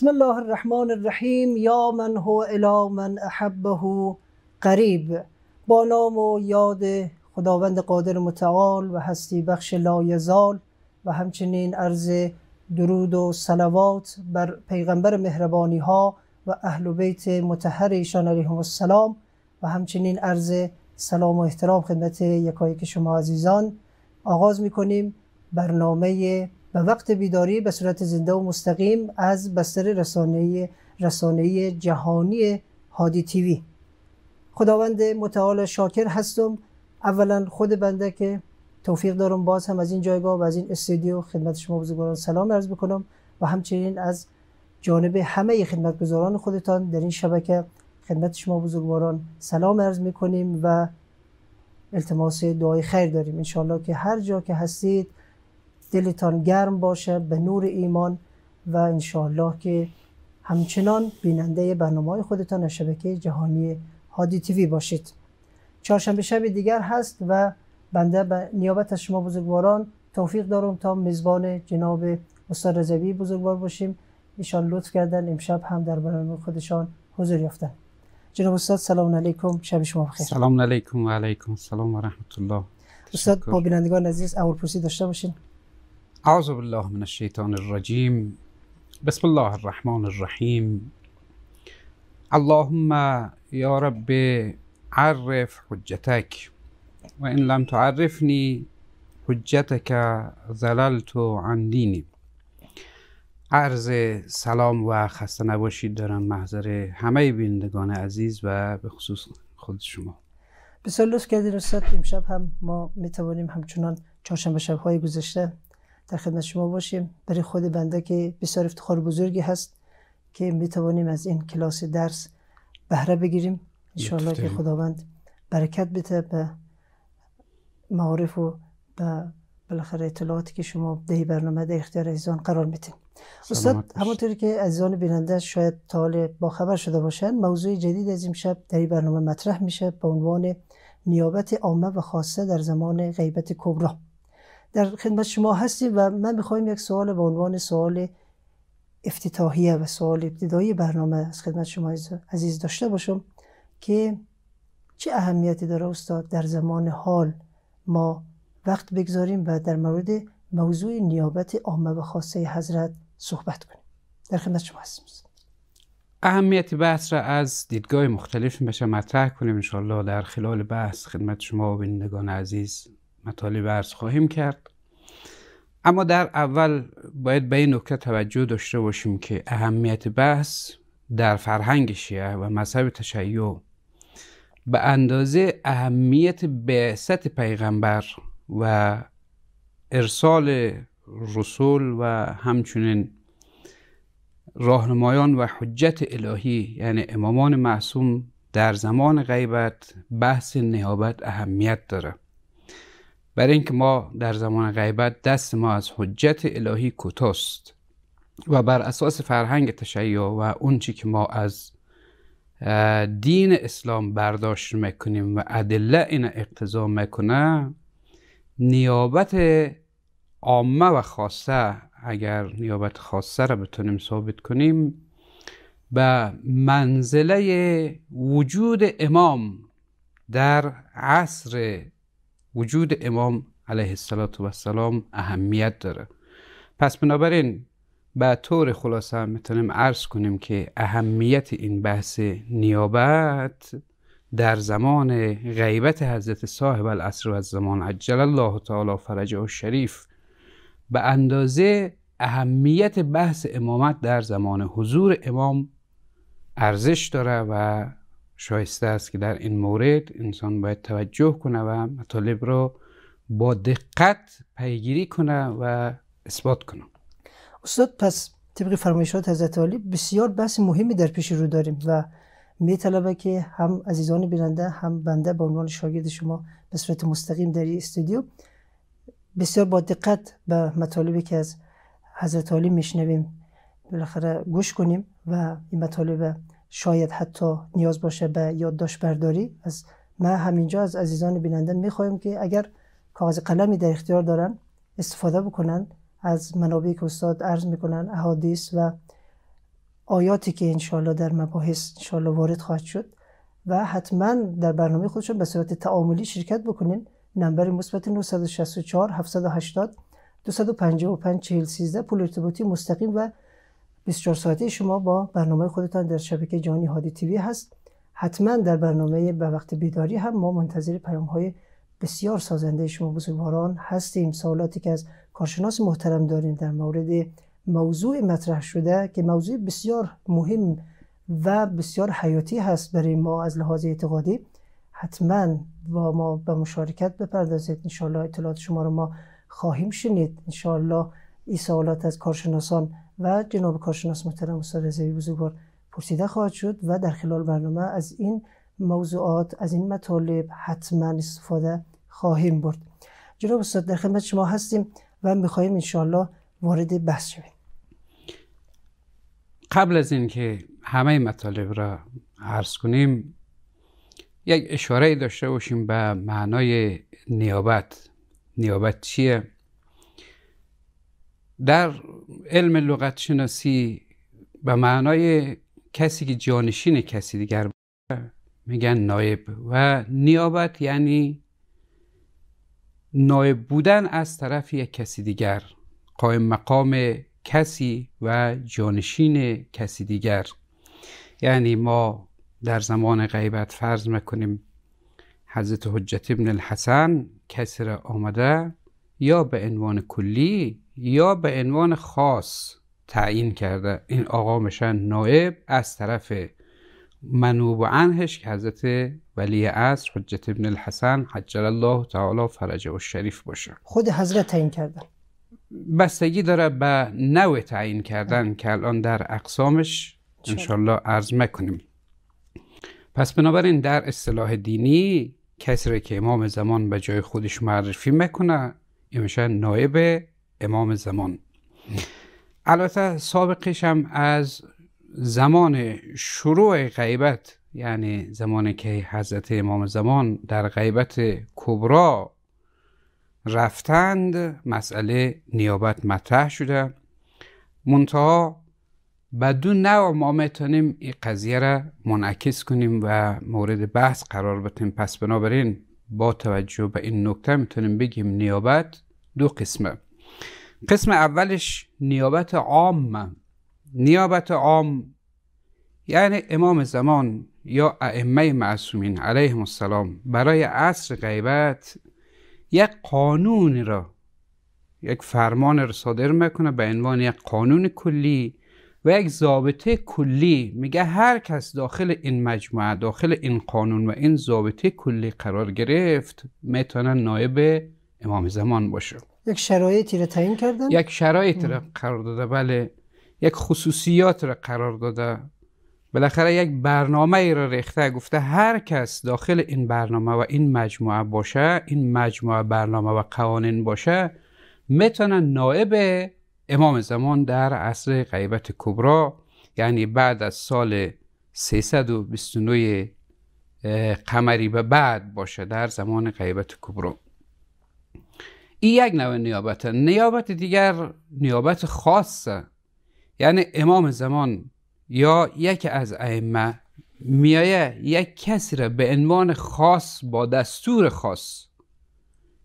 بسم الله الرحمن الرحیم یا من هو الی من احبه قریب با نام و یاد خداوند قادر متعال و هستی بخش لایزال و همچنین عرض درود و سلوات بر پیغمبر مهربانی ها و اهل بیت متحر ایشان علیهم السلام و همچنین عرض سلام و احترام خدمت یکایک شما عزیزان آغاز می کنیم برنامه و وقت بیداری به صورت زنده و مستقیم از بستر رسانه رسانه جهانی هادی تیوی خداوند متعال شاکر هستم اولا خود بنده که توفیق دارم باز هم از این جایگاه و از این استودیو خدمت شما بزرگواران سلام عرض بکنم و همچنین از جانب همه خدمتگزاران خودتان در این شبکه خدمت شما بزرگواران سلام عرض میکنیم و التماس دعای خیر داریم انشاءالله که هر جا که هستید دلتان گرم باشه به نور ایمان و انشاءالله که همچنان بیننده برنامه خودتان از شبکه جهانی هادی تیوی باشید چهارشنبه شب دیگر هست و بنده به نیابت از شما بزرگواران توفیق دارم تا میزبان جناب استاد رضوی بزرگوار باشیم ایشان لطف کردن امشب هم در برنامه خودشان حضور یافتن جناب استاد سلام علیکم شب شما بخیر سلام علیکم و علیکم سلام و رحمت الله استاد با بینندگان عزیز اول پرسی داشته باشین اعوذ بالله من الشیطان الرجیم بسم الله الرحمن الرحیم اللهم یا رب عرف حجتک وان لم تعرفنی حجتک زللت عن دینی عرض سلام و خسته نباشید دارم محضر همه بینندگان عزیز و به خصوص خود شما بسیار لطف کردید استاد امشب هم ما میتوانیم همچنان چهارشنبه شب های گذشته در خدمت شما باشیم برای خود بنده که بسیار افتخار بزرگی هست که می توانیم از این کلاس درس بهره بگیریم انشاءالله که خداوند برکت بده به معارف و به بالاخره اطلاعاتی که شما در برنامه در اختیار عزیزان قرار میتین استاد همونطوری که عزیزان بیننده شاید تا حال خبر شده باشن موضوع جدید از امشب در این برنامه مطرح میشه به عنوان نیابت عامه و خاصه در زمان غیبت کبرا در خدمت شما هستیم و من میخوایم یک سوال به عنوان سوال افتتاحیه و سوال ابتدایی برنامه از خدمت شما عزیز داشته باشم که چه اهمیتی داره استاد در زمان حال ما وقت بگذاریم و در مورد موضوع نیابت عامه و خاصه حضرت صحبت کنیم در خدمت شما هستیم اهمیت بحث را از دیدگاه مختلف بشه مطرح کنیم انشاءالله در خلال بحث خدمت شما و بینندگان عزیز مطالب عرض خواهیم کرد اما در اول باید به این نکته توجه داشته باشیم که اهمیت بحث در فرهنگ شیعه و مذهب تشیع به اندازه اهمیت بعثت پیغمبر و ارسال رسول و همچنین راهنمایان و حجت الهی یعنی امامان معصوم در زمان غیبت بحث نهابت اهمیت داره برای اینکه ما در زمان غیبت دست ما از حجت الهی کوتاست و بر اساس فرهنگ تشیع و اون چی که ما از دین اسلام برداشت میکنیم و ادله این اقتضا میکنه نیابت عامه و خاصه اگر نیابت خاصه را بتونیم ثابت کنیم به منزله وجود امام در عصر وجود امام علیه السلام اهمیت داره پس بنابراین به طور خلاصه میتونیم عرض کنیم که اهمیت این بحث نیابت در زمان غیبت حضرت صاحب الاسر و زمان عجل الله تعالی فرجه و شریف به اندازه اهمیت بحث امامت در زمان حضور امام ارزش داره و شایسته است که در این مورد انسان باید توجه کنه و مطالب را با دقت پیگیری کنه و اثبات کنه استاد پس طبق فرمایشات حضرت عالی بسیار بحث مهمی در پیش رو داریم و می طلبه که هم عزیزان بیننده هم بنده به عنوان شاگرد شما به صورت مستقیم در استودیو بسیار با دقت به مطالبی که از حضرت عالی میشنویم بالاخره گوش کنیم و این مطالب شاید حتی نیاز باشه به یادداشت برداری از ما همینجا از عزیزان بیننده میخوایم که اگر کاغذ قلمی در اختیار دارن استفاده بکنن از منابعی که استاد عرض میکنن احادیث و آیاتی که انشالله در مباحث انشالله وارد خواهد شد و حتما در برنامه خودشون به صورت تعاملی شرکت بکنین نمبر مثبت 964 780 255 4013 پول ارتباطی مستقیم و 24 ساعته شما با برنامه خودتان در شبکه جانی هادی تیوی هست حتما در برنامه به وقت بیداری هم ما منتظر پیام های بسیار سازنده شما بزرگواران هستیم سوالاتی که از کارشناس محترم داریم در مورد موضوع مطرح شده که موضوع بسیار مهم و بسیار حیاتی هست برای ما از لحاظ اعتقادی حتما با ما به مشارکت بپردازید انشاءالله اطلاعات شما رو ما خواهیم شنید انشاءالله این سوالات از کارشناسان و جناب کارشناس محترم استاد رضوی بزرگوار پرسیده خواهد شد و در خلال برنامه از این موضوعات از این مطالب حتما استفاده خواهیم برد جناب استاد در خدمت شما هستیم و میخواهیم انشاءالله وارد بحث شویم قبل از اینکه همه مطالب را عرض کنیم یک اشاره داشته باشیم به معنای نیابت نیابت چیه در علم لغت شناسی به معنای کسی که جانشین کسی دیگر میگن نایب و نیابت یعنی نایب بودن از طرف یک کسی دیگر قائم مقام کسی و جانشین کسی دیگر یعنی ما در زمان غیبت فرض میکنیم حضرت حجت ابن الحسن کسی را آمده یا به عنوان کلی یا به عنوان خاص تعیین کرده این آقا میشن نائب از طرف منوب عنهش که حضرت ولی عصر حجت ابن الحسن حجر الله تعالی فرجه و شریف باشه خود حضرت تعیین کردن بستگی داره به نوع تعیین کردن که الان در اقسامش انشالله عرض مکنیم پس بنابراین در اصطلاح دینی کسی که امام زمان به جای خودش معرفی میکنه این میشه نایب امام زمان البته سابقش هم از زمان شروع غیبت یعنی زمانی که حضرت امام زمان در غیبت کبرا رفتند مسئله نیابت مطرح شده منتها بدون نوع ما میتونیم این قضیه را منعکس کنیم و مورد بحث قرار بدیم پس بنابراین با توجه به این نکته میتونیم بگیم نیابت دو قسمه قسم اولش نیابت عام نیابت عام یعنی امام زمان یا ائمه معصومین علیهم السلام برای عصر غیبت یک قانون را یک فرمان را صادر میکنه به عنوان یک قانون کلی و یک ضابطه کلی میگه هر کس داخل این مجموعه داخل این قانون و این ضابطه کلی قرار گرفت میتونه نایب امام زمان باشه یک شرایطی را تعیین کردن یک شرایط را قرار داده بله یک خصوصیات را قرار داده بالاخره یک برنامه ای را ریخته گفته هر کس داخل این برنامه و این مجموعه باشه این مجموعه برنامه و قوانین باشه میتونه نائب امام زمان در عصر غیبت کبرا یعنی بعد از سال 329 قمری به بعد باشه در زمان غیبت کبرا این یک نوع نیابته نیابت دیگر نیابت خاصه یعنی امام زمان یا یکی از ائمه میایه یک کسی را به عنوان خاص با دستور خاص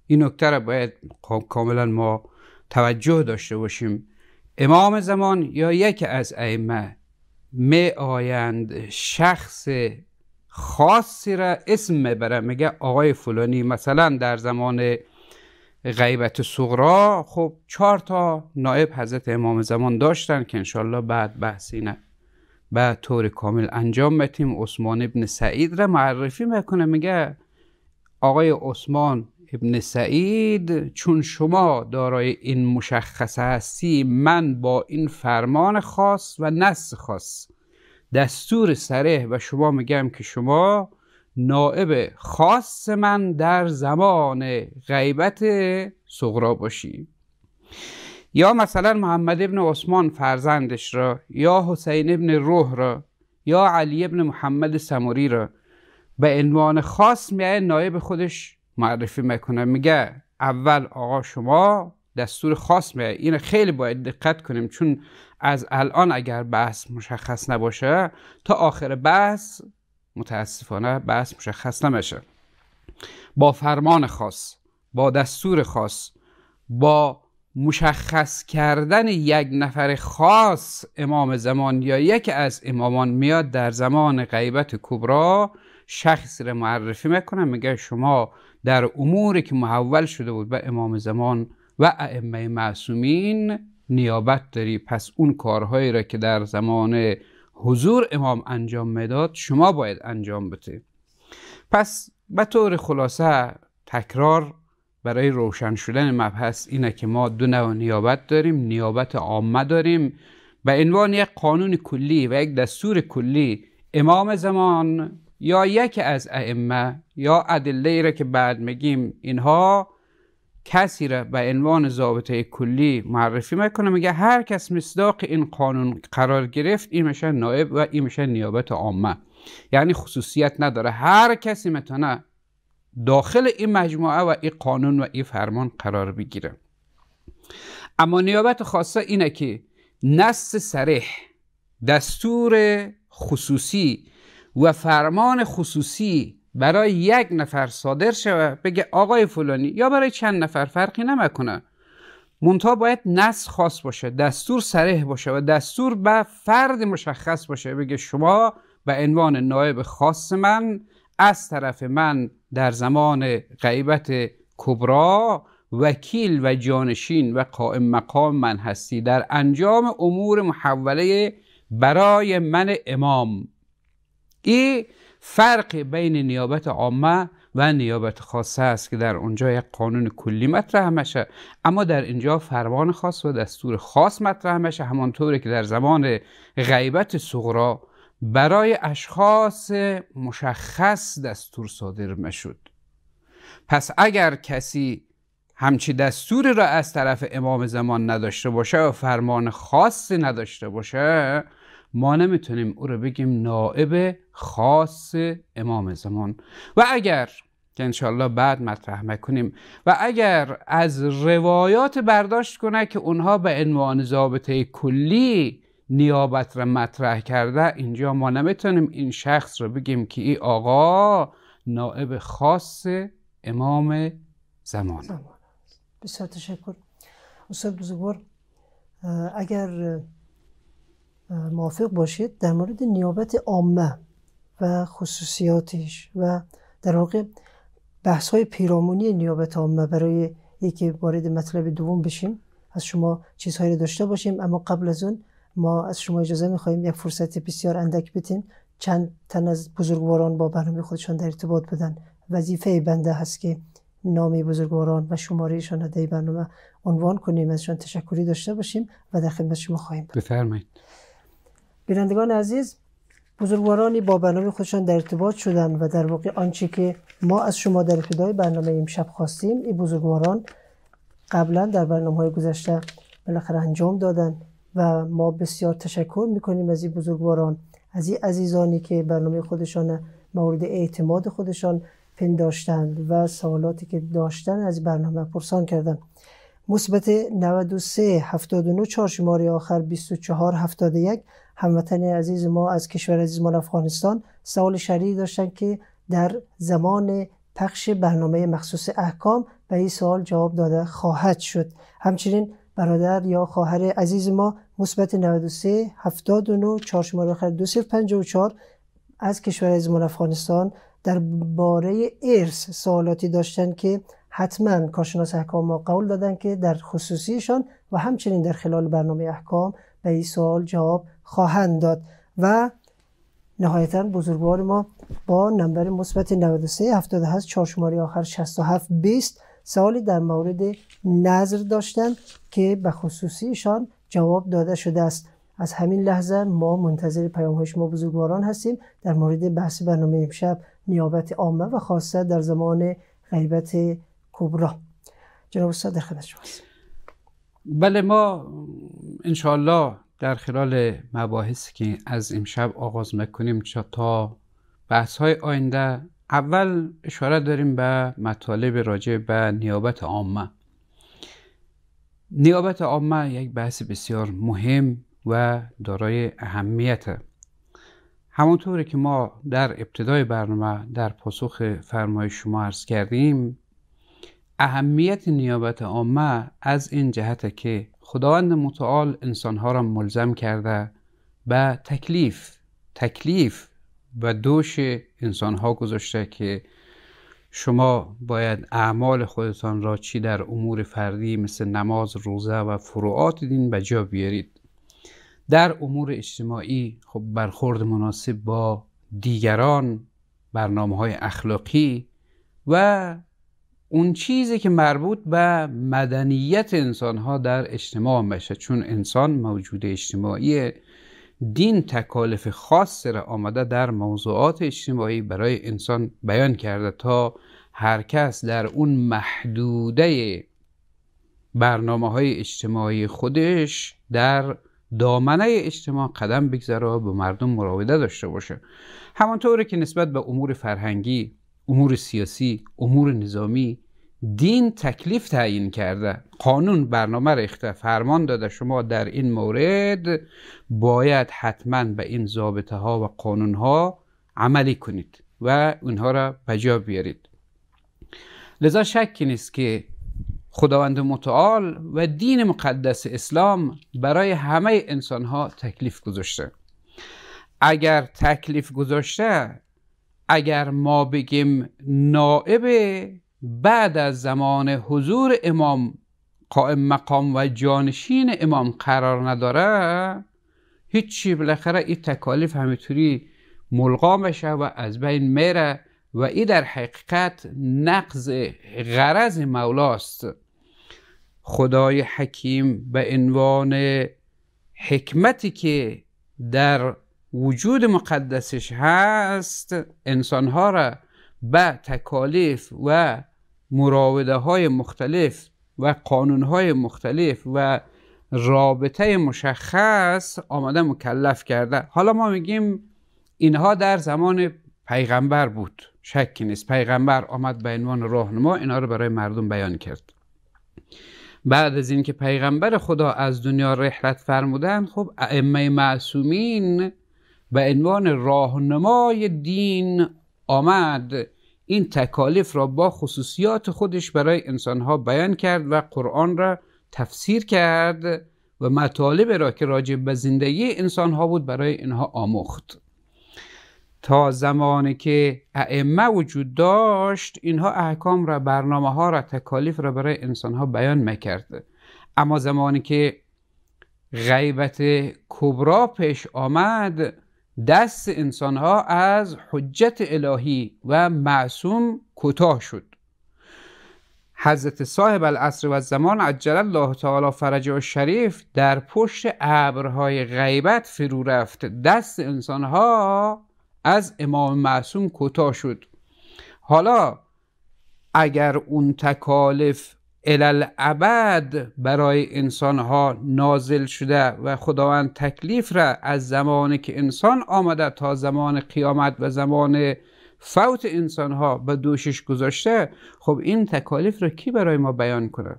این نکته را باید کاملا ما توجه داشته باشیم امام زمان یا یکی از ائمه می آیند شخص خاصی را اسم میبره میگه آقای فلانی مثلا در زمان غیبت صغرا خب چهار تا نائب حضرت امام زمان داشتن که انشالله بعد بحث نه به طور کامل انجام بتیم عثمان ابن سعید را معرفی میکنه میگه آقای عثمان ابن سعید چون شما دارای این مشخصه هستی من با این فرمان خاص و نص خاص دستور سره و شما میگم که شما نائب خاص من در زمان غیبت صغرا باشی یا مثلا محمد ابن عثمان فرزندش را یا حسین ابن روح را یا علی ابن محمد سموری را به عنوان خاص میای نائب خودش معرفی میکنه میگه اول آقا شما دستور خاص میای این خیلی باید دقت کنیم چون از الان اگر بحث مشخص نباشه تا آخر بحث متاسفانه بحث مشخص نمیشه با فرمان خاص با دستور خاص با مشخص کردن یک نفر خاص امام زمان یا یک از امامان میاد در زمان غیبت کبرا شخصی را معرفی میکنه میگه شما در اموری که محول شده بود به امام زمان و ائمه معصومین نیابت داری پس اون کارهایی را که در زمان حضور امام انجام میداد شما باید انجام بده پس به طور خلاصه تکرار برای روشن شدن مبحث اینه که ما دو نوع نیابت داریم نیابت عامه داریم به عنوان یک قانون کلی و یک دستور کلی امام زمان یا یک از ائمه یا ادله را که بعد میگیم اینها کسی را به عنوان ضابطه کلی معرفی میکنه میگه هر کس مصداق این قانون قرار گرفت این میشه نائب و این میشه نیابت عامه یعنی خصوصیت نداره هر کسی میتونه داخل این مجموعه و این قانون و این فرمان قرار بگیره اما نیابت خاصه اینه که نص سریح دستور خصوصی و فرمان خصوصی برای یک نفر صادر شود بگه آقای فلانی یا برای چند نفر فرقی نمکنه منتها باید نص خاص باشه دستور سریح باشه و دستور به فرد مشخص باشه بگه شما به عنوان نایب خاص من از طرف من در زمان غیبت کبرا وکیل و جانشین و قائم مقام من هستی در انجام امور محوله برای من امام این فرق بین نیابت عامه و نیابت خاصه است که در اونجا یک قانون کلی مطرح میشه اما در اینجا فرمان خاص و دستور خاص مطرح میشه همانطور که در زمان غیبت صغرا برای اشخاص مشخص دستور صادر میشد پس اگر کسی همچی دستوری را از طرف امام زمان نداشته باشه و فرمان خاصی نداشته باشه ما نمیتونیم او رو بگیم نائب خاص امام زمان و اگر که انشالله بعد مطرح میکنیم و اگر از روایات برداشت کنه که اونها به عنوان ضابطه کلی نیابت را مطرح کرده اینجا ما نمیتونیم این شخص رو بگیم که این آقا نائب خاص امام زمان بسیار تشکر استاد بزرگوار اگر موافق باشید در مورد نیابت عامه و خصوصیاتش و در واقع بحث های پیرامونی نیابت عامه برای یکی وارد مطلب دوم بشیم از شما چیزهایی رو داشته باشیم اما قبل از اون ما از شما اجازه میخواییم یک فرصت بسیار اندک بتین چند تن از بزرگواران با برنامه خودشان در ارتباط بدن وظیفه بنده هست که نام بزرگواران و شمارهشان در برنامه عنوان کنیم ازشان تشکری داشته باشیم و در خدمت شما خواهیم بفرمایید بینندگان عزیز بزرگوارانی با برنامه خودشان در ارتباط شدن و در واقع آنچه که ما از شما در ابتدای برنامه امشب خواستیم این بزرگواران قبلا در برنامه های گذشته بالاخره انجام دادن و ما بسیار تشکر میکنیم از این بزرگواران از این عزیزانی که برنامه خودشان مورد اعتماد خودشان پنداشتند و سوالاتی که داشتن از برنامه پرسان کردند مثبت 93 79 4 شماره آخر 24 71 هموطن عزیز ما از کشور عزیز ما افغانستان سوال شری داشتن که در زمان پخش برنامه مخصوص احکام به این سوال جواب داده خواهد شد همچنین برادر یا خواهر عزیز ما مثبت 93 79 4 شماره آخر 2054 از کشور عزیز ما افغانستان در باره ارث سوالاتی داشتن که حتما کارشناس احکام ما قول دادن که در خصوصیشان و همچنین در خلال برنامه احکام به این سوال جواب خواهند داد و نهایتا بزرگوار ما با نمبر مثبت 93 78 4 شماره آخر 67 20 سوالی در مورد نظر داشتن که به خصوصیشان جواب داده شده است از همین لحظه ما منتظر پیام های شما بزرگواران هستیم در مورد بحث برنامه امشب نیابت عامه و خاصه در زمان غیبت کبرا جناب استاد در خدمت شما بله ما انشالله در خلال مباحثی که از امشب آغاز میکنیم تا بحث های آینده اول اشاره داریم به مطالب راجع به نیابت عامه نیابت عامه یک بحث بسیار مهم و دارای اهمیت همانطور که ما در ابتدای برنامه در پاسخ فرمای شما عرض کردیم اهمیت نیابت عامه از این جهت که خداوند متعال انسانها را ملزم کرده به تکلیف تکلیف و دوش انسانها گذاشته که شما باید اعمال خودتان را چی در امور فردی مثل نماز روزه و فروعات دین به جا بیارید در امور اجتماعی خب برخورد مناسب با دیگران برنامه های اخلاقی و اون چیزی که مربوط به مدنیت انسان ها در اجتماع میشه چون انسان موجود اجتماعی دین تکالف خاص را آمده در موضوعات اجتماعی برای انسان بیان کرده تا هر کس در اون محدوده برنامه های اجتماعی خودش در دامنه اجتماع قدم بگذاره و به مردم مراوده داشته باشه همانطوره که نسبت به امور فرهنگی امور سیاسی امور نظامی دین تکلیف تعیین کرده قانون برنامه ریخته فرمان داده شما در این مورد باید حتما به این ضابطه ها و قانون ها عملی کنید و اونها را به جا بیارید لذا شکی نیست که خداوند متعال و دین مقدس اسلام برای همه انسان ها تکلیف گذاشته اگر تکلیف گذاشته اگر ما بگیم نائب بعد از زمان حضور امام قائم مقام و جانشین امام قرار نداره هیچی بالاخره این تکالیف همینطوری ملغا میشه و از بین میره و این در حقیقت نقض غرض مولاست خدای حکیم به عنوان حکمتی که در وجود مقدسش هست انسانها را به تکالیف و مراوده های مختلف و قانون های مختلف و رابطه مشخص آمده مکلف کرده حالا ما میگیم اینها در زمان پیغمبر بود شکی نیست پیغمبر آمد به عنوان راهنما اینها رو برای مردم بیان کرد بعد از اینکه پیغمبر خدا از دنیا رحلت فرمودن خب ائمه معصومین به عنوان راهنمای دین آمد این تکالیف را با خصوصیات خودش برای انسانها بیان کرد و قرآن را تفسیر کرد و مطالب را که راجع به زندگی انسانها بود برای اینها آموخت تا زمانی که ائمه وجود داشت اینها احکام را برنامه ها را تکالیف را برای انسانها بیان میکرد اما زمانی که غیبت کبرا پیش آمد دست انسان ها از حجت الهی و معصوم کوتاه شد حضرت صاحب العصر و زمان عجل الله تعالی فرج و شریف در پشت ابرهای غیبت فرو رفت دست انسانها از امام معصوم کوتاه شد حالا اگر اون تکالف الالعبد برای ها نازل شده و خداوند تکلیف را از زمانی که انسان آمده تا زمان قیامت و زمان فوت ها به دوشش گذاشته خب این تکالیف را کی برای ما بیان کنه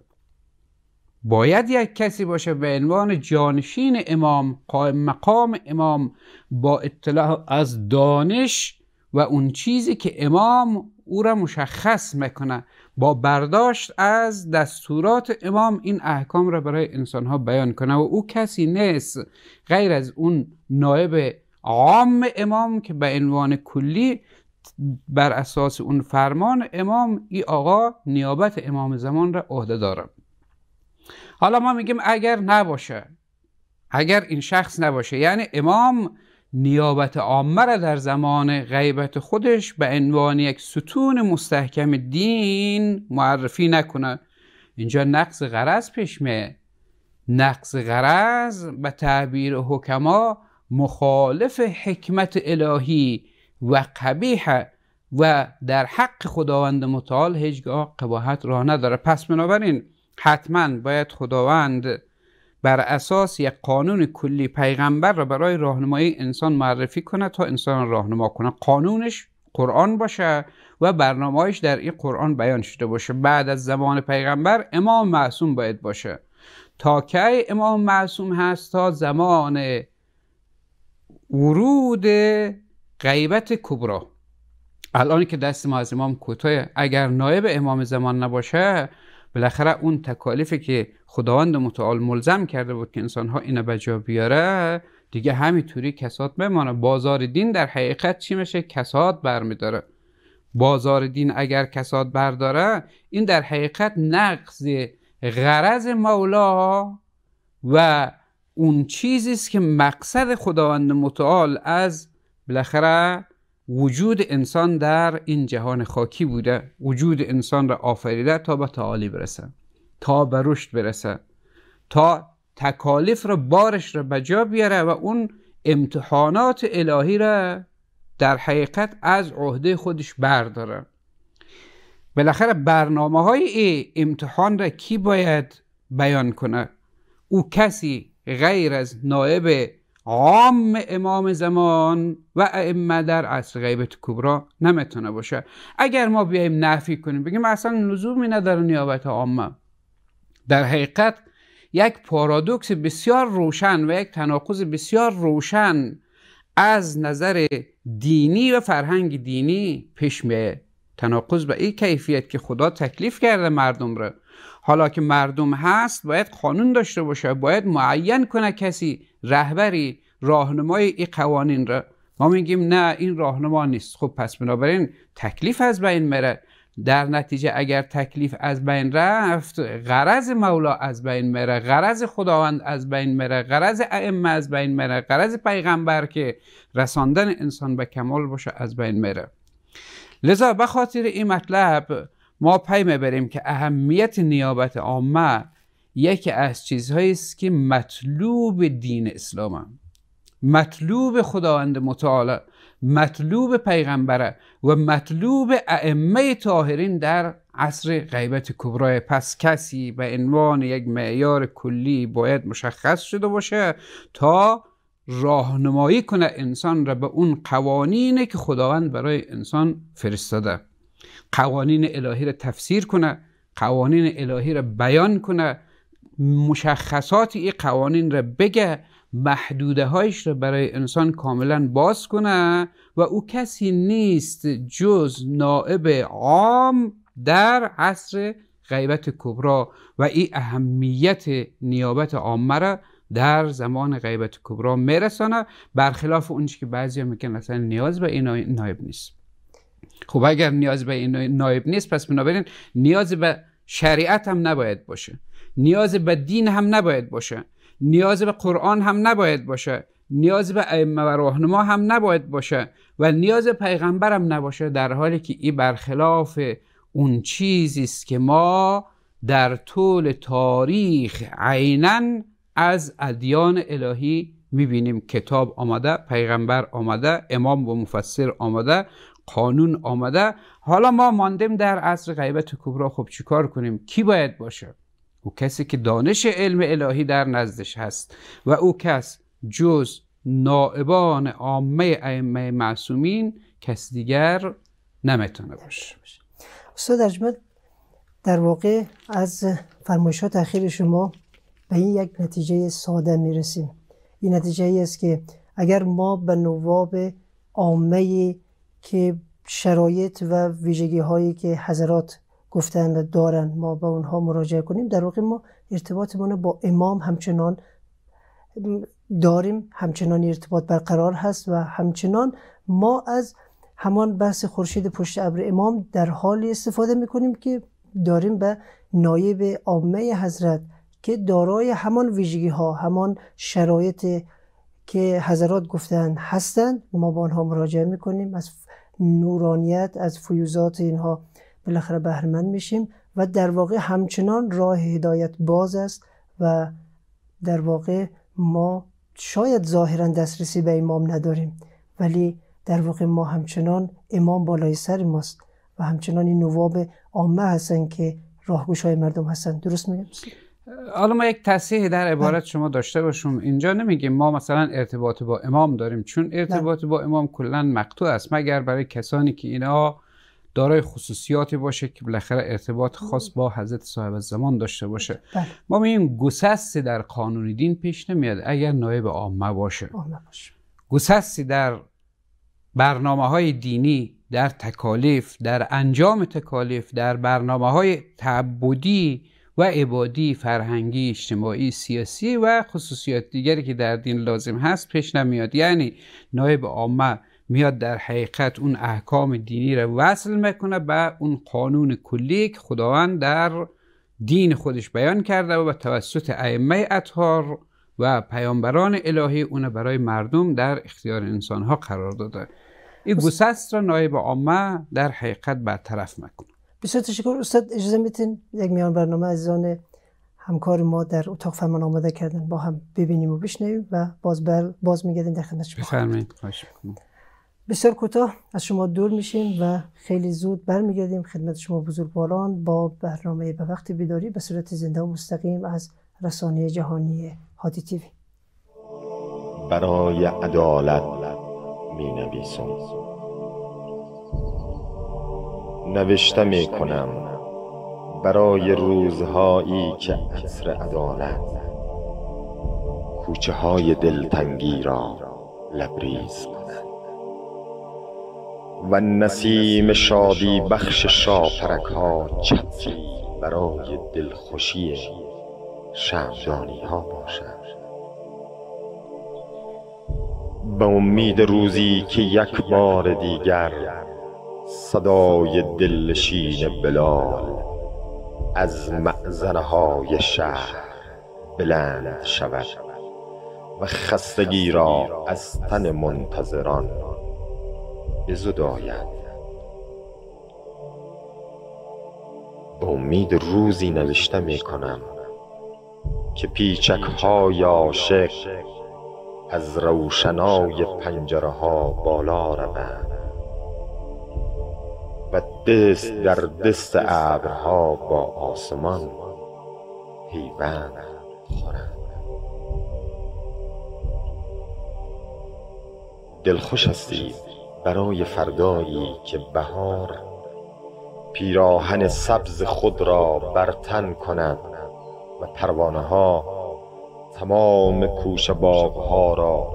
باید یک کسی باشه به عنوان جانشین امام قائم مقام امام با اطلاع از دانش و اون چیزی که امام او را مشخص میکنه با برداشت از دستورات امام این احکام را برای انسانها بیان کنه و او کسی نیست غیر از اون نایب عام امام که به عنوان کلی بر اساس اون فرمان امام ای آقا نیابت امام زمان را عهده داره حالا ما میگیم اگر نباشه اگر این شخص نباشه یعنی امام نیابت عامه را در زمان غیبت خودش به عنوان یک ستون مستحکم دین معرفی نکنه اینجا نقص غرض پیش میه نقص غرض به تعبیر حکما مخالف حکمت الهی و قبیح و در حق خداوند متعال هیچگاه قباحت راه نداره پس بنابراین حتما باید خداوند بر اساس یک قانون کلی پیغمبر را برای راهنمایی انسان معرفی کنه تا انسان راهنما کنه قانونش قرآن باشه و برنامهش در این قرآن بیان شده باشه بعد از زمان پیغمبر امام معصوم باید باشه تا که امام معصوم هست تا زمان ورود غیبت کبرا الان که دست ما از امام کوتاه اگر نایب امام زمان نباشه بالاخره اون تکالیفی که خداوند متعال ملزم کرده بود که انسانها اینو به جا بیاره دیگه همینطوری کسات بمانه بازار دین در حقیقت چی میشه کسات برمیداره بازار دین اگر کساد برداره این در حقیقت نقض غرض مولا و اون چیزی است که مقصد خداوند متعال از بالاخره وجود انسان در این جهان خاکی بوده وجود انسان را آفریده تا به تعالی برسه تا به رشد برسه تا تکالیف را بارش را بجا بیاره و اون امتحانات الهی را در حقیقت از عهده خودش برداره بالاخره برنامه های ای امتحان را کی باید بیان کنه او کسی غیر از نائب عام امام زمان و ائمه در عصر غیبت کبرا نمیتونه باشه اگر ما بیایم نفی کنیم بگیم اصلا لزومی نداره نیابت عامه در حقیقت یک پارادوکس بسیار روشن و یک تناقض بسیار روشن از نظر دینی و فرهنگ دینی پیش میه تناقض به این کیفیت که خدا تکلیف کرده مردم را حالا که مردم هست باید قانون داشته باشه باید معین کنه کسی رهبری راهنمای این قوانین را ما میگیم نه این راهنما نیست خب پس بنابراین تکلیف از بین مره در نتیجه اگر تکلیف از بین رفت غرض مولا از بین مره، غرض خداوند از بین مره، غرض ائمه از بین مره، غرض پیغمبر که رساندن انسان به کمال باشه از بین مره. لذا به خاطر این مطلب ما پی میبریم که اهمیت نیابت عامه یکی از چیزهایی است که مطلوب دین اسلام هم. مطلوب خداوند متعال مطلوب پیغمبره و مطلوب ائمه طاهرین در عصر غیبت کبرای پس کسی به عنوان یک معیار کلی باید مشخص شده باشه تا راهنمایی کنه انسان را به اون قوانینی که خداوند برای انسان فرستاده قوانین الهی را تفسیر کنه قوانین الهی را بیان کنه مشخصات این قوانین را بگه محدوده هایش را برای انسان کاملا باز کنه و او کسی نیست جز نائب عام در عصر غیبت کبرا و این اهمیت نیابت عامه را در زمان غیبت کبرا میرسانه برخلاف اونچه که بعضی هم میکنن نیاز به این نایب نیست خب اگر نیاز به این نایب نیست پس بنابراین نیاز به شریعت هم نباید باشه نیاز به دین هم نباید باشه نیاز به قرآن هم نباید باشه نیاز به ائمه و راهنما هم نباید باشه و نیاز پیغمبر هم نباشه در حالی که این برخلاف اون چیزی است که ما در طول تاریخ عینا از ادیان الهی میبینیم کتاب آمده پیغمبر آمده امام و مفسر آمده قانون آمده حالا ما ماندیم در عصر غیبت کبرا خب چیکار کنیم کی باید باشه او کسی که دانش علم الهی در نزدش هست و او کس جز نائبان عامه ائمه معصومین کس دیگر نمیتونه باشه استاد اجمد در واقع از فرمایشات اخیر شما به این یک نتیجه ساده میرسیم این نتیجه ای است که اگر ما به نواب عامه که شرایط و ویژگی هایی که حضرات گفتن و دارن ما به اونها مراجعه کنیم در واقع ما ارتباطمون با امام همچنان داریم همچنان ارتباط برقرار هست و همچنان ما از همان بحث خورشید پشت ابر امام در حالی استفاده میکنیم که داریم به نایب عامه حضرت که دارای همان ویژگی ها همان شرایط که حضرات گفتند هستند ما با آنها مراجعه میکنیم از نورانیت از فیوزات اینها بالاخره بهرمند میشیم و در واقع همچنان راه هدایت باز است و در واقع ما شاید ظاهرا دسترسی به امام نداریم ولی در واقع ما همچنان امام بالای سر ماست و همچنان این نواب عامه هستن که راهگوش های مردم هستن درست میگم حالا ما یک تصحیح در بله. عبارت شما داشته باشیم اینجا نمیگیم ما مثلا ارتباط با امام داریم چون بله. ارتباط با امام کلا مقطوع است مگر برای کسانی که اینا دارای خصوصیاتی باشه که بالاخره ارتباط خاص با حضرت صاحب زمان داشته باشه بله. ما میگیم گسستی در قانون دین پیش نمیاد اگر نایب عامه باشه, باشه. گسستی در برنامه های دینی در تکالیف در انجام تکالیف در برنامه های تعبدی و عبادی فرهنگی اجتماعی سیاسی و خصوصیات دیگری که در دین لازم هست پیش نمیاد یعنی نایب عامه میاد در حقیقت اون احکام دینی رو وصل میکنه به اون قانون کلی که خداوند در دین خودش بیان کرده و توسط ائمه اطهار و پیامبران الهی اون برای مردم در اختیار انسانها قرار داده این گسست را نایب عامه در حقیقت برطرف میکنه بسیار تشکر استاد اجازه میتین یک میان برنامه عزیزان همکار ما در اتاق فرمان آماده کردن با هم ببینیم و بشنویم و باز بر باز میگردیم در خدمت شما بفرمایید خواهش میکنم بسیار کوتاه از شما دور میشیم و خیلی زود برمیگردیم خدمت شما بزرگواران با برنامه به وقت بیداری به صورت زنده و مستقیم از رسانه جهانی هادی تیوی برای عدالت می نویسم نوشته می کنم برای روزهایی که عصر عدالت کوچه های دلتنگی را لبریز و نسیم شادی بخش شاپرک ها چتری برای دلخوشی شمدانی ها باشد به امید روزی که یک بار دیگر صدای دلشین بلال از های شهر بلند شود و خستگی را از تن منتظران بزدایند با امید روزی نوشته می کنم که پیچک های عاشق از روشنای پنجره ها بالا روند و دست در دست ابرها با آسمان پیوند خورند دلخوش هستید برای فردایی که بهار پیراهن سبز خود را برتن کند و پروانه ها تمام کوش باغ ها را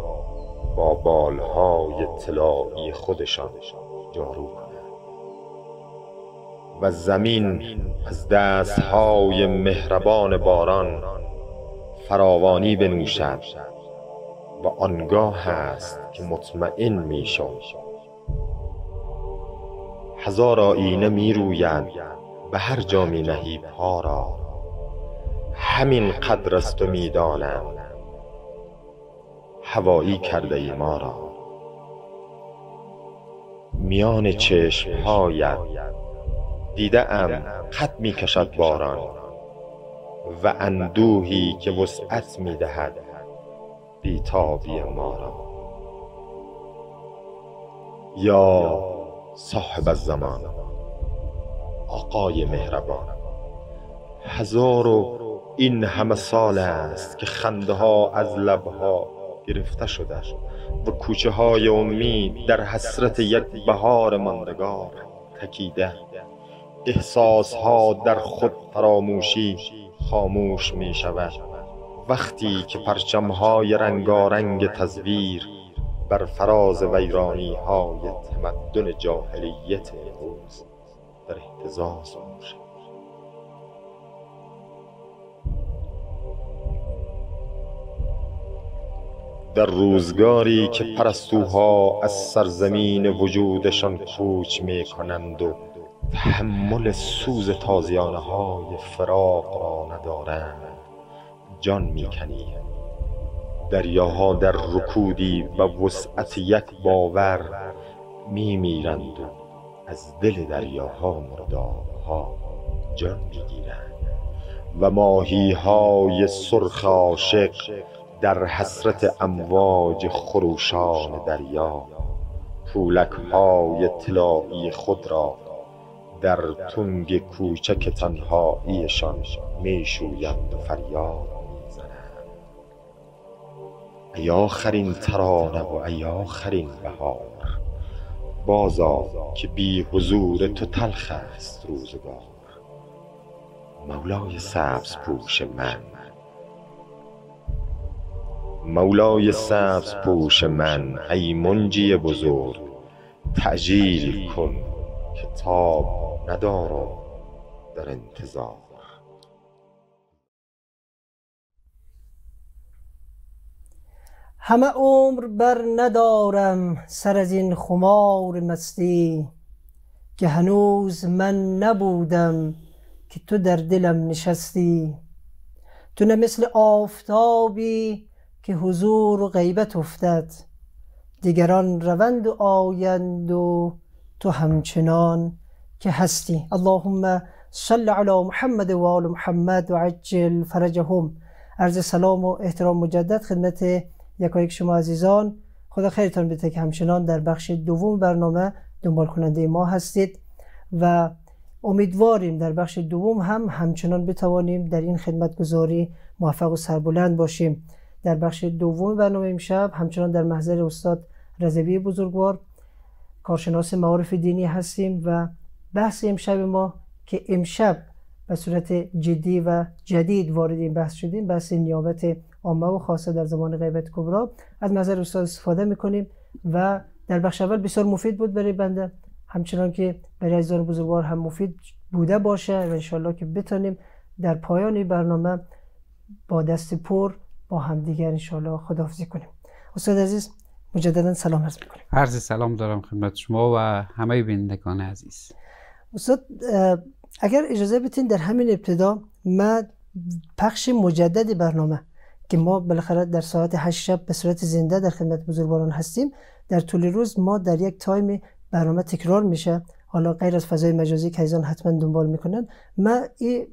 با بالهای طلایی خودشان جارو کند و زمین از دستهای مهربان باران فراوانی بنوشد و آنگاه است که مطمئن می شود هزار آینه می رویند به هر جا می نهی پا را همین قدر است و می هوایی کرده ای ما را میان چشم هایت دیده ام می کشد باران و اندوهی که وسعت می دهد بیتابی ما را یا صاحب الزمان آقای مهربان هزار و این همه سال است که خنده از لبها گرفته شده و کوچه های امید در حسرت یک بهار ماندگار تکیده احساس ها در خود فراموشی خاموش می شود وقتی که پرچم های رنگارنگ تزویر بر فراز ویرانی های تمدن جاهلیت امروز در احتزاز شد در روزگاری که پرستوها از سرزمین وجودشان کوچ می کنند و تحمل سوز تازیانه های فراق را ندارند جان می دریاها در رکودی و وسعت یک باور می میرند و از دل دریاها مردارها جان میگیرند و ماهی های سرخ عاشق در حسرت امواج خروشان دریا پولک های طلایی خود را در تنگ کوچک تنهاییشان میشویند و فریاد ای آخرین ترانه و ای آخرین بهار بازا که بی حضور تو تلخ است روزگار مولای سبز پوش من مولای سبز پوش من ای منجی بزرگ تعجیل کن کتاب تاب ندارم در انتظار همه عمر بر ندارم سر از این خمار مستی که هنوز من نبودم که تو در دلم نشستی تو نه مثل آفتابی که حضور و غیبت افتد دیگران روند و آیند و تو همچنان که هستی اللهم صل علی محمد و آل محمد و عجل فرجهم عرض سلام و احترام مجدد خدمت یکایک شما عزیزان خدا خیرتان بده که همچنان در بخش دوم برنامه دنبال کننده ما هستید و امیدواریم در بخش دوم هم همچنان بتوانیم در این خدمتگذاری موفق و سربلند باشیم در بخش دوم برنامه امشب همچنان در محضر استاد رضوی بزرگوار کارشناس معارف دینی هستیم و بحث امشب ما که امشب به صورت جدی و جدید وارد بحث شدیم بحث نیابت عامه و خاصه در زمان غیبت کبرا از نظر استاد استفاده میکنیم و در بخش اول بسیار مفید بود برای بنده همچنان که برای عزیزان بزرگوار هم مفید بوده باشه و انشالله که بتانیم در پایان برنامه با دست پر با همدیگر انشالله خداحافظی کنیم استاد عزیز مجددا سلام عرض میکنیم عرض سلام دارم خدمت شما و همه بینندگان عزیز استاد اگر اجازه بتین در همین ابتدا من پخش مجدد برنامه که ما بالاخره در ساعت 8 شب به صورت زنده در خدمت بزرگواران هستیم در طول روز ما در یک تایم برنامه تکرار میشه حالا غیر از فضای مجازی که ایزان حتما دنبال میکنن من این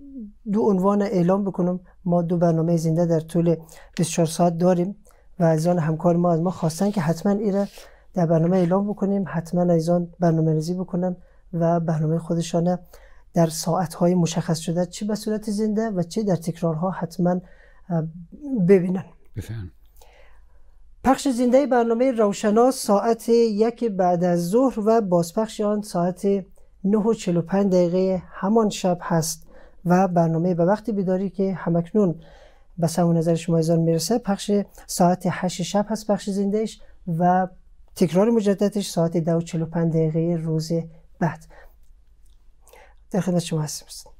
دو عنوان اعلام بکنم ما دو برنامه زنده در طول 24 ساعت داریم و ایزان همکار ما از ما خواستن که حتما این را در برنامه اعلام بکنیم حتما ایزان برنامه ریزی بکنن و برنامه خودشانه در ساعت های مشخص شده چه به صورت زنده و چه در تکرارها حتما ببینن بفهم. پخش زنده برنامه روشنا ساعت یک بعد از ظهر و بازپخش آن ساعت 9.45 دقیقه همان شب هست و برنامه به وقتی بیداری که همکنون به سمون نظر شما ایزان میرسه پخش ساعت 8 شب هست پخش زندهش و تکرار مجددش ساعت 10.45 دقیقه روز بعد در خدمت شما هستیم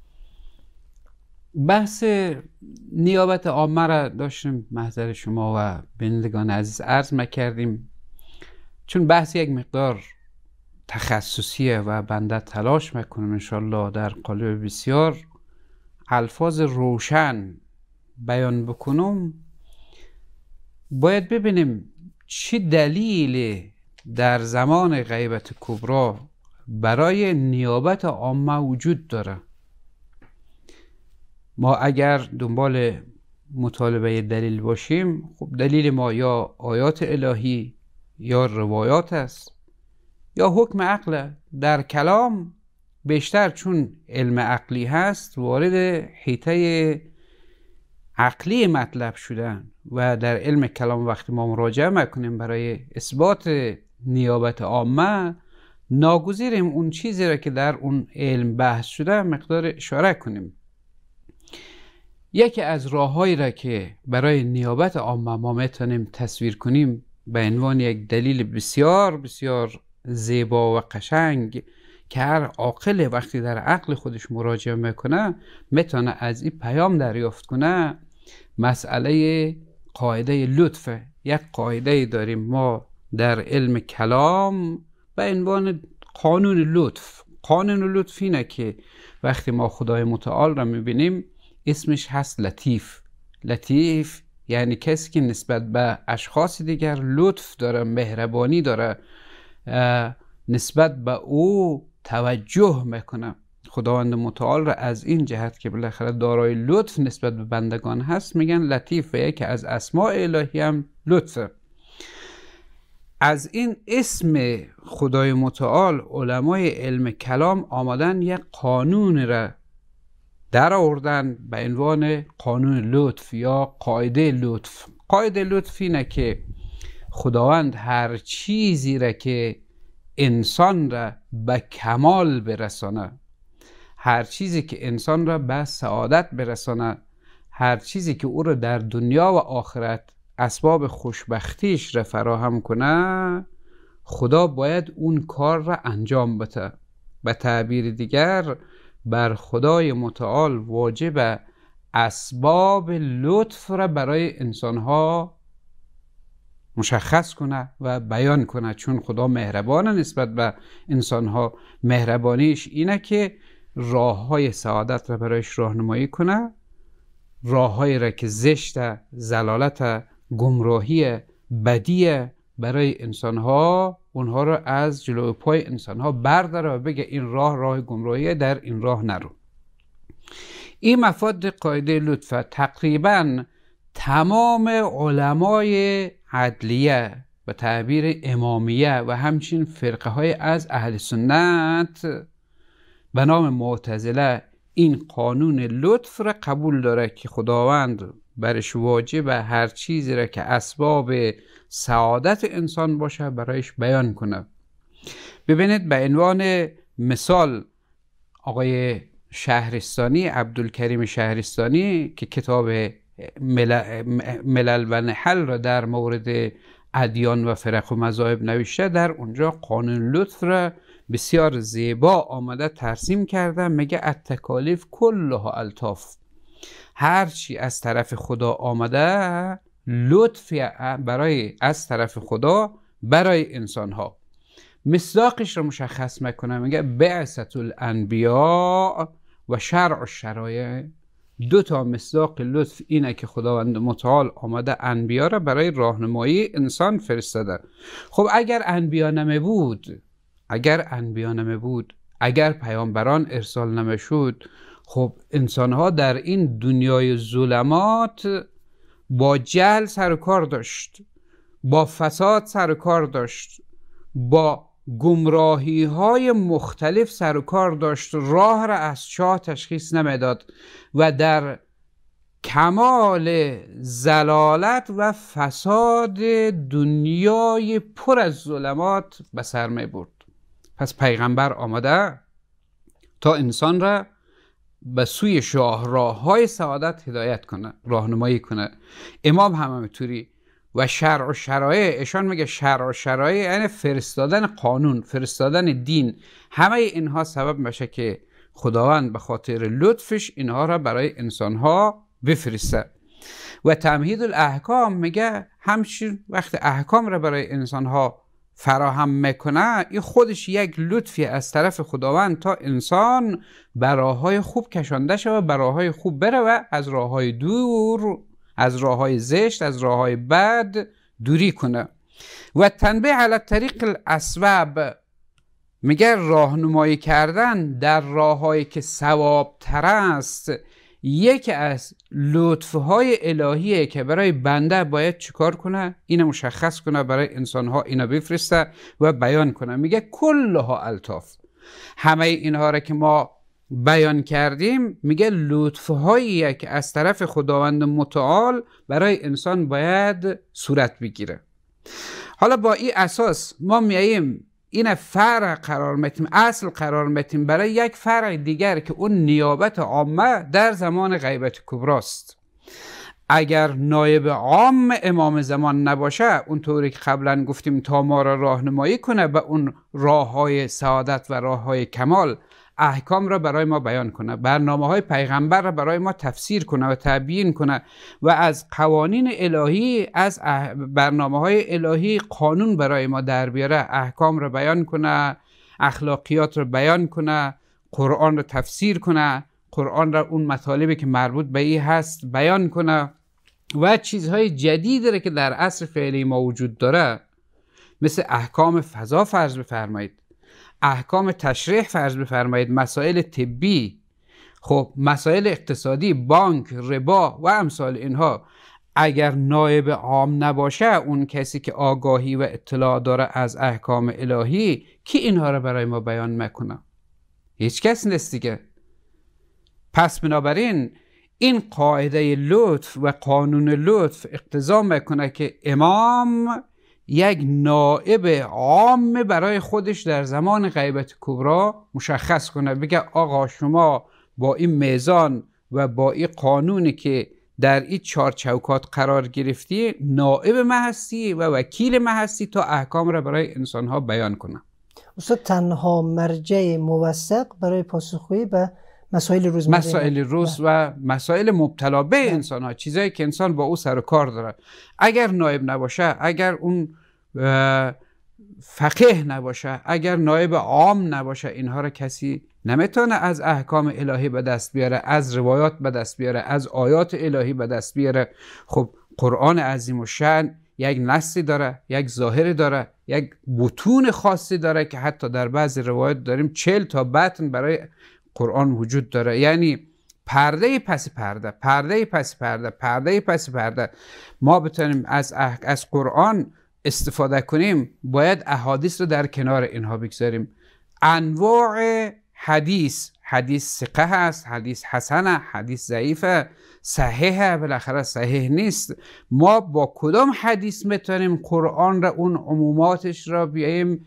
بحث نیابت عامه را داشتیم محضر شما و بینندگان عزیز عرض مکردیم چون بحث یک مقدار تخصصیه و بنده تلاش میکنم انشالله در قالب بسیار الفاظ روشن بیان بکنم باید ببینیم چه دلیلی در زمان غیبت کبرا برای نیابت عامه وجود داره ما اگر دنبال مطالبه دلیل باشیم خب دلیل ما یا آیات الهی یا روایات است یا حکم عقل در کلام بیشتر چون علم عقلی هست وارد حیطه عقلی مطلب شدن و در علم کلام وقتی ما مراجعه میکنیم برای اثبات نیابت عامه ناگذیریم اون چیزی را که در اون علم بحث شده مقدار اشاره کنیم یکی از راههایی را که برای نیابت عام ما میتونیم تصویر کنیم به عنوان یک دلیل بسیار بسیار زیبا و قشنگ که هر عاقل وقتی در عقل خودش مراجعه میکنه میتونه از این پیام دریافت کنه مسئله قاعده لطف، یک قاعده داریم ما در علم کلام به عنوان قانون لطف قانون لطف اینه که وقتی ما خدای متعال را میبینیم اسمش هست لطیف لطیف یعنی کسی که نسبت به اشخاص دیگر لطف داره مهربانی داره نسبت به او توجه میکنه خداوند متعال را از این جهت که بالاخره دارای لطف نسبت به بندگان هست میگن لطیف و یکی از اسماع الهی هم لطفه از این اسم خدای متعال علمای علم کلام آمدن یک قانون را در آوردن به عنوان قانون لطف یا قاعده لطف قاعده لطف اینه که خداوند هر چیزی را که انسان را به کمال برسانه هر چیزی که انسان را به سعادت برسانه هر چیزی که او را در دنیا و آخرت اسباب خوشبختیش را فراهم کنه خدا باید اون کار را انجام بده به تعبیر دیگر بر خدای متعال واجب اسباب لطف را برای انسانها مشخص کنه و بیان کنه چون خدا مهربان نسبت به انسانها مهربانیش اینه که راه های سعادت را برایش راهنمایی کنه راههایی را که زشت زلالت گمراهی بدی برای انسانها اونها رو از جلو پای انسانها برداره و بگه این راه راه گمراهیه در این راه نرو این مفاد قاعده لطفه تقریبا تمام علمای عدلیه و تعبیر امامیه و همچین فرقه های از اهل سنت به نام معتزله این قانون لطف را قبول داره که خداوند برش واجب هر چیزی را که اسباب سعادت انسان باشه برایش بیان کنه ببینید به عنوان مثال آقای شهرستانی عبدالکریم شهرستانی که کتاب ملل, و نحل را در مورد ادیان و فرق و مذاهب نوشته در اونجا قانون لطف را بسیار زیبا آمده ترسیم کرده میگه التکالیف کلها الطاف هرچی از طرف خدا آمده لطفی برای از طرف خدا برای انسان ها مصداقش رو مشخص میکنه میگه بعثت الانبیاء و شرع الشرایع دو تا مصداق لطف اینه که خداوند متعال آمده انبیا را برای راهنمایی انسان فرستاده خب اگر انبیا نمی بود اگر انبیا نمی بود اگر پیامبران ارسال نمی شد خب انسان ها در این دنیای ظلمات با جهل سر و کار داشت با فساد سر و کار داشت با گمراهی های مختلف سر و کار داشت راه را از چاه تشخیص نمیداد و در کمال زلالت و فساد دنیای پر از ظلمات به سر می برد پس پیغمبر آمده تا انسان را به سوی راه های سعادت هدایت کنه راهنمایی کنه امام هم توری و شرع و شرایع ایشان میگه شرع و شرایع یعنی فرستادن قانون فرستادن دین همه اینها سبب میشه که خداوند به خاطر لطفش اینها را برای انسانها بفرسته و تمهید الاحکام میگه همچین وقت احکام را برای انسانها فراهم میکنه این خودش یک لطفی از طرف خداوند تا انسان راههای خوب کشانده شود راههای خوب بره و از راههای دور از راههای زشت از راههای بد دوری کنه و تنبیه علی طریق الاسباب میگه راهنمایی کردن در راههایی که ثواب تر است یکی از لطفهای الهیه که برای بنده باید چیکار کنه اینو مشخص کنه برای انسانها اینا بفرسته و بیان کنه میگه کلها الطاف همه اینها را که ما بیان کردیم میگه لطفهایی که از طرف خداوند متعال برای انسان باید صورت بگیره حالا با این اساس ما میاییم این فرع قرار میتیم اصل قرار میتیم برای یک فرع دیگر که اون نیابت عامه در زمان غیبت کبراست اگر نایب عام امام زمان نباشه اونطوری که قبلا گفتیم تا ما را راهنمایی کنه به اون راه های سعادت و راه های کمال احکام را برای ما بیان کنه برنامه های پیغمبر را برای ما تفسیر کنه و تبیین کنه و از قوانین الهی از برنامه های الهی قانون برای ما در بیاره احکام را بیان کنه اخلاقیات را بیان کنه قرآن را تفسیر کنه قرآن را اون مطالبی که مربوط به ای هست بیان کنه و چیزهای جدیدی را که در عصر فعلی ما وجود داره مثل احکام فضا فرض بفرمایید احکام تشریح فرض بفرمایید مسائل طبی خب مسائل اقتصادی بانک ربا و امثال اینها اگر نایب عام نباشه اون کسی که آگاهی و اطلاع داره از احکام الهی کی اینها رو برای ما بیان میکنه هیچ کس نیست دیگه پس بنابراین این قاعده لطف و قانون لطف اقتضا میکنه که امام یک نائب عام برای خودش در زمان غیبت کبرا مشخص کنه بگه آقا شما با این میزان و با این قانونی که در این چهار چوکات قرار گرفتی نائب من هستی و وکیل ما هستی تا احکام را برای انسان ها بیان کنم استاد تنها مرجع موثق برای پاسخگویی به مسائل روز مسائل روز بله. و مسائل مبتلا به بله. انسان ها چیزایی که انسان با او سر و کار داره اگر نائب نباشه اگر اون فقه نباشه اگر نایب عام نباشه اینها را کسی نمیتونه از احکام الهی به دست بیاره از روایات به دست بیاره از آیات الهی به دست بیاره خب قرآن عظیم و شن یک نصی داره یک ظاهری داره یک بتون خاصی داره که حتی در بعضی روایات داریم چل تا بطن برای قرآن وجود داره یعنی پرده پس پرده پرده پس پرده پرده پس پرده ما بتونیم از, از قرآن استفاده کنیم باید احادیث رو در کنار اینها بگذاریم انواع حدیث حدیث سقه هست حدیث حسنه حدیث ضعیفه صحیحه بالاخره صحیح نیست ما با کدام حدیث میتونیم قرآن را اون عموماتش را بیاییم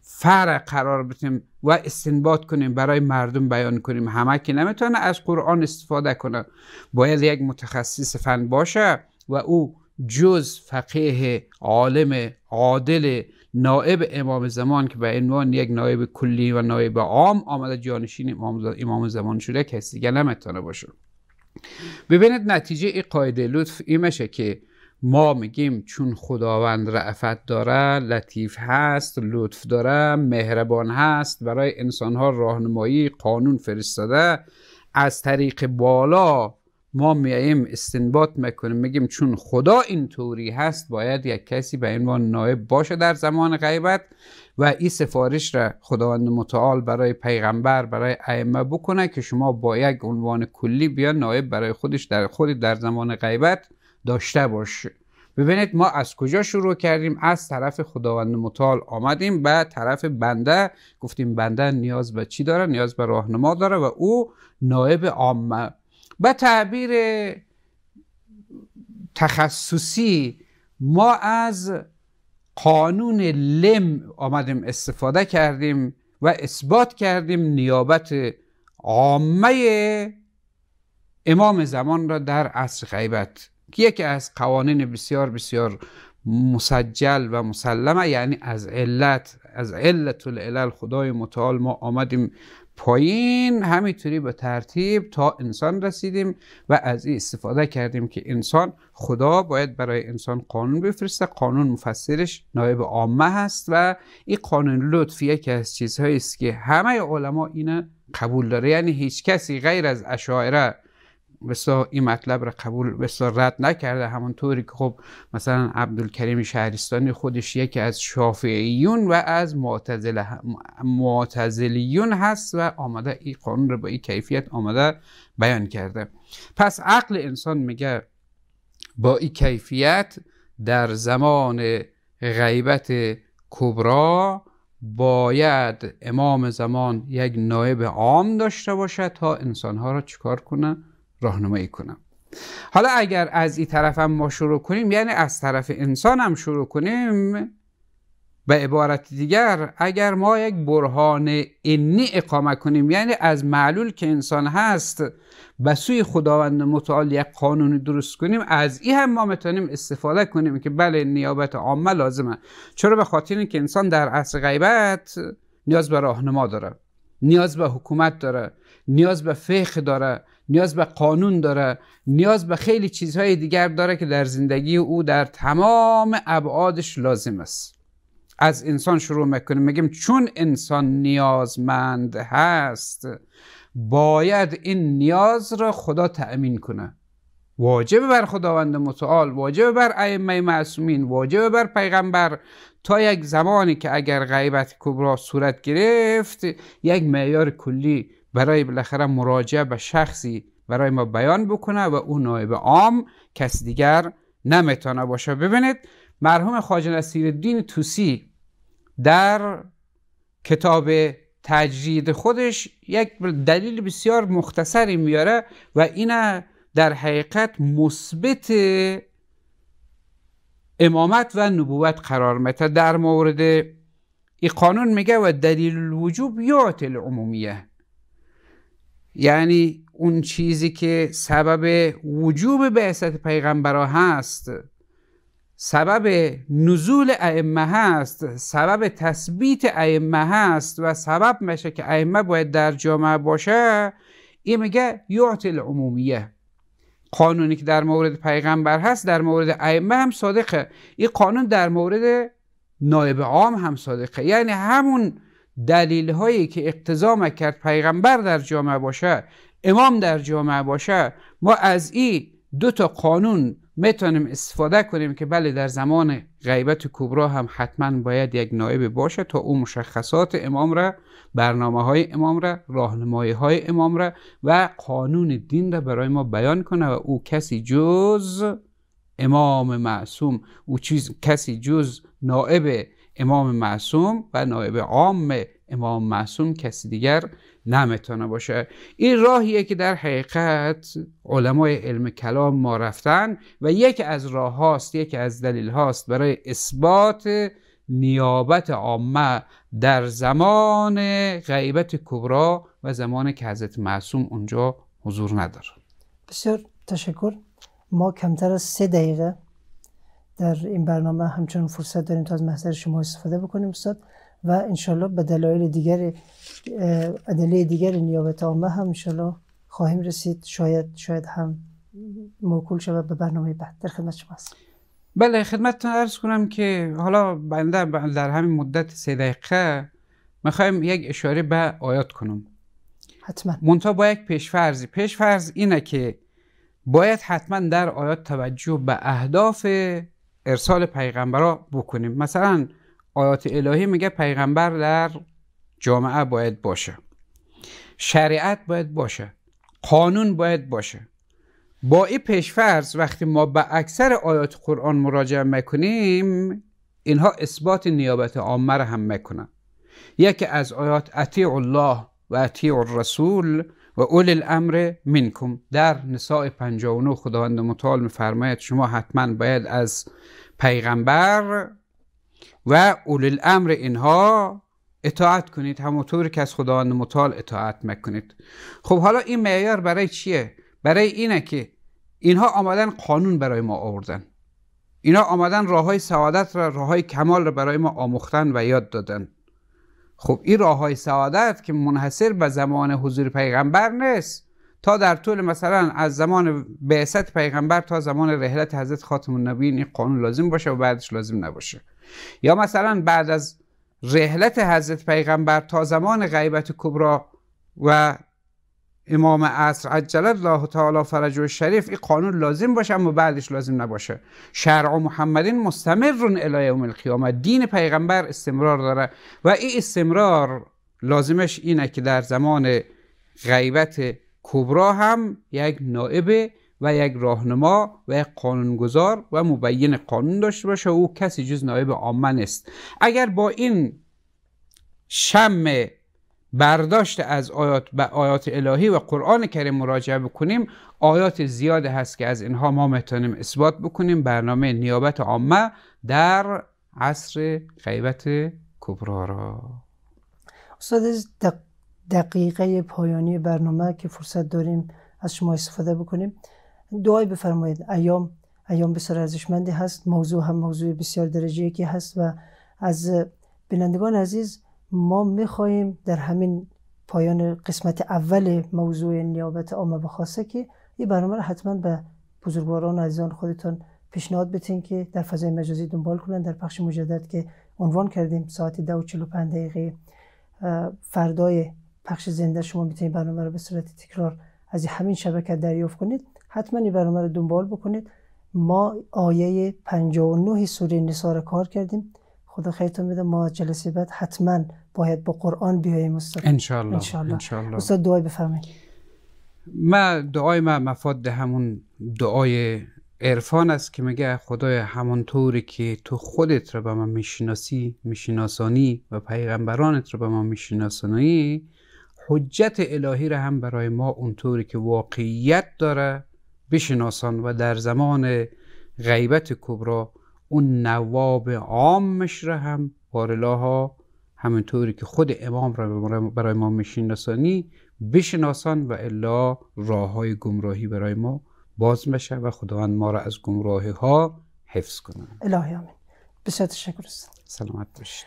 فرق قرار بتیم و استنباط کنیم برای مردم بیان کنیم همه که نمیتونه از قرآن استفاده کنه باید یک متخصص فن باشه و او جز فقیه عالم عادل نائب امام زمان که به عنوان یک نائب کلی و نائب عام آمده جانشین امام زمان شده کسی دیگه نمیتونه باشه ببینید نتیجه ای قاعده لطف ایمشه که ما میگیم چون خداوند رعفت داره لطیف هست لطف داره مهربان هست برای انسانها راهنمایی قانون فرستاده از طریق بالا ما میاییم استنباط میکنیم میگیم چون خدا این طوری هست باید یک کسی به عنوان نایب باشه در زمان غیبت و این سفارش را خداوند متعال برای پیغمبر برای ائمه بکنه که شما با یک عنوان کلی بیا نایب برای خودش در خود در زمان غیبت داشته باشه ببینید ما از کجا شروع کردیم از طرف خداوند متعال آمدیم به طرف بنده گفتیم بنده نیاز به چی داره نیاز به راهنما داره و او نایب عامه به تعبیر تخصصی ما از قانون لم آمدیم استفاده کردیم و اثبات کردیم نیابت عامه امام زمان را در عصر غیبت که یکی از قوانین بسیار بسیار مسجل و مسلمه یعنی از علت از علت العلل خدای متعال ما آمدیم پایین همینطوری به ترتیب تا انسان رسیدیم و از این استفاده کردیم که انسان خدا باید برای انسان قانون بفرسته قانون مفسرش نایب عامه هست و این قانون لطف یکی از چیزهایی است که همه علما اینه قبول داره یعنی هیچ کسی غیر از اشاعره بسا این مطلب را قبول بسا رد نکرده همونطوری که خب مثلا عبدالکریم شهرستانی خودش یکی از شافعیون و از معتزلیون هست و آمده این قانون رو با این کیفیت آمده بیان کرده پس عقل انسان میگه با این کیفیت در زمان غیبت کبرا باید امام زمان یک نایب عام داشته باشد تا انسانها را چکار کنه راهنمایی کنم حالا اگر از این طرف هم ما شروع کنیم یعنی از طرف انسان هم شروع کنیم به عبارت دیگر اگر ما یک برهان اینی اقامه کنیم یعنی از معلول که انسان هست به سوی خداوند متعال یک قانون درست کنیم از این هم ما میتونیم استفاده کنیم که بله نیابت عامه لازمه چرا به خاطر اینکه انسان در عصر غیبت نیاز به راهنما داره نیاز به حکومت داره نیاز به فقه داره نیاز به قانون داره نیاز به خیلی چیزهای دیگر داره که در زندگی او در تمام ابعادش لازم است از انسان شروع میکنیم میگیم چون انسان نیازمند هست باید این نیاز را خدا تأمین کنه واجب بر خداوند متعال واجب بر ائمه معصومین واجب بر پیغمبر تا یک زمانی که اگر غیبت کبرا صورت گرفت یک معیار کلی برای بالاخره مراجعه به شخصی برای ما بیان بکنه و او نایب عام کس دیگر نمیتونه باشه ببینید مرحوم خواجه نصیر الدین توسی در کتاب تجرید خودش یک دلیل بسیار مختصری میاره و اینه در حقیقت مثبت امامت و نبوت قرار میده در مورد این قانون میگه و دلیل الوجوب یات العمومیه یعنی اون چیزی که سبب وجوب بعثت پیغمبرا هست سبب نزول ائمه هست سبب تثبیت ائمه هست و سبب میشه که ائمه باید در جامعه باشه این میگه یعطی العمومیه قانونی که در مورد پیغمبر هست در مورد ائمه هم صادقه این قانون در مورد نایب عام هم صادقه یعنی همون دلیل هایی که اقتضا کرد پیغمبر در جامعه باشه امام در جامعه باشه ما از این دو تا قانون میتونیم استفاده کنیم که بله در زمان غیبت کبرا هم حتما باید یک نائب باشه تا اون مشخصات امام را برنامه های امام را راهنمایی های امام را و قانون دین را برای ما بیان کنه و او کسی جز امام معصوم او چیز کسی جز نائب امام معصوم و نایب عام امام معصوم کسی دیگر نمیتونه باشه این راهیه که در حقیقت علمای علم کلام ما رفتن و یک از راه هاست یک از دلیل هاست برای اثبات نیابت عامه در زمان غیبت کبرا و زمان که حضرت معصوم اونجا حضور نداره بسیار تشکر ما کمتر از سه دقیقه در این برنامه همچنان فرصت داریم تا از محضر شما استفاده بکنیم استاد و انشالله به دلایل دیگر ادله دیگر نیابت آمه هم انشالله خواهیم رسید شاید شاید هم موکول شود به برنامه بعد در خدمت شما هستم بله خدمتتون عرض کنم که حالا بنده در همین مدت سه دقیقه میخوایم یک اشاره به آیات کنم حتما منطقه با یک پیشفرزی پیشفرز اینه که باید حتما در آیات توجه به اهداف ارسال پیغمبر بکنیم مثلا آیات الهی میگه پیغمبر در جامعه باید باشه شریعت باید باشه قانون باید باشه با این پیشفرض وقتی ما به اکثر آیات قرآن مراجعه میکنیم اینها اثبات نیابت عامه را هم میکنن یکی از آیات اطیع الله و اطیع الرسول و اول الامر منکم در نساء 59 خداوند متعال میفرماید شما حتما باید از پیغمبر و اول الامر اینها اطاعت کنید همونطور که از خداوند متعال اطاعت مکنید خب حالا این معیار برای چیه برای اینه که اینها آمدن قانون برای ما آوردن اینها آمدن راه سعادت را راه کمال را برای ما آموختن و یاد دادن خب این راه های سعادت که منحصر به زمان حضور پیغمبر نیست تا در طول مثلا از زمان بعثت پیغمبر تا زمان رحلت حضرت خاتم النبی این قانون لازم باشه و بعدش لازم نباشه یا مثلا بعد از رحلت حضرت پیغمبر تا زمان غیبت کبرا و امام عصر عجل الله تعالی فرج و شریف این قانون لازم باشه اما بعدش لازم نباشه شرع محمدین مستمرون الی یوم القیامه دین پیغمبر استمرار داره و این استمرار لازمش اینه که در زمان غیبت کبرا هم یک نائب و یک راهنما و یک قانونگذار و مبین قانون داشته باشه و او کسی جز نائب عامه نیست اگر با این شم برداشت از آیات به آیات الهی و قرآن کریم مراجعه بکنیم آیات زیاد هست که از اینها ما میتونیم اثبات بکنیم برنامه نیابت عامه در عصر خیبت کبرا را استاد دق... دقیقه پایانی برنامه که فرصت داریم از شما استفاده بکنیم دعای بفرمایید ایام ایام بسیار ارزشمندی هست موضوع هم موضوع بسیار درجه که هست و از بینندگان عزیز ما میخواهیم در همین پایان قسمت اول موضوع نیابت عامه و خاصه که این برنامه را حتما به بزرگواران و عزیزان خودتان پیشنهاد بتین که در فضای مجازی دنبال کنند در پخش مجدد که عنوان کردیم ساعت ده و دقیقه فردای پخش زنده شما میتونید برنامه را به صورت تکرار از همین شبکه دریافت کنید حتما این برنامه را دنبال بکنید ما آیه 59 سوره نسار کار کردیم خدا خیرتون بده ما جلسه بعد حتما باید با قرآن بیاییم استاد انشالله استاد دعای بفرمایید ما دعای ما مفاد همون دعای عرفان است که میگه خدای طوری که تو خودت را به ما میشناسی میشناسانی و پیغمبرانت رو به ما میشناسانی حجت الهی را هم برای ما اونطوری که واقعیت داره بشناسان و در زمان غیبت کبرا اون نواب عامش را هم ها همینطوری که خود امام را برای ما مشین رسانی بشناسان و الا راه های گمراهی برای ما باز بشه و خداوند ما را از گمراهی ها حفظ کنند. الهی آمین بسیار تشکر است سلامت باشید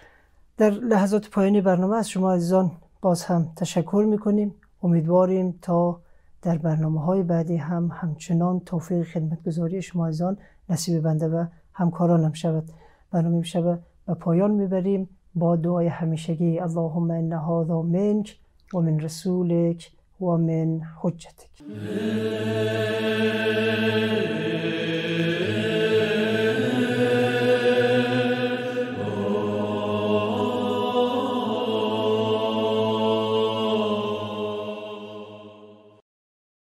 در لحظات پایانی برنامه از شما عزیزان باز هم تشکر میکنیم امیدواریم تا در برنامه های بعدی هم همچنان توفیق خدمتگذاری شما عزیزان نصیب بنده و همکارانم شود برنامه شب و پایان میبریم با دعای همیشگی اللهم ان هذا منک و من رسولک و من حجتک